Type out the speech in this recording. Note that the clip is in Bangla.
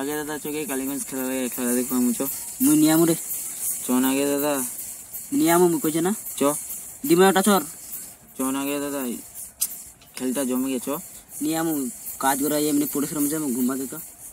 আগে দাদা চোখে কালীগঞ্জ খেলা খেলা দেখবা মুচো মুই নিয়ামু রে চন আগে দাদা নিয়ামু মুই কইছে না চ ডিমাটা চর চন আগে দাদা খেলটা জমে গেছ নিয়ামু কাজ করা এমনি পরিশ্রম যাবো ঘুমাতে তো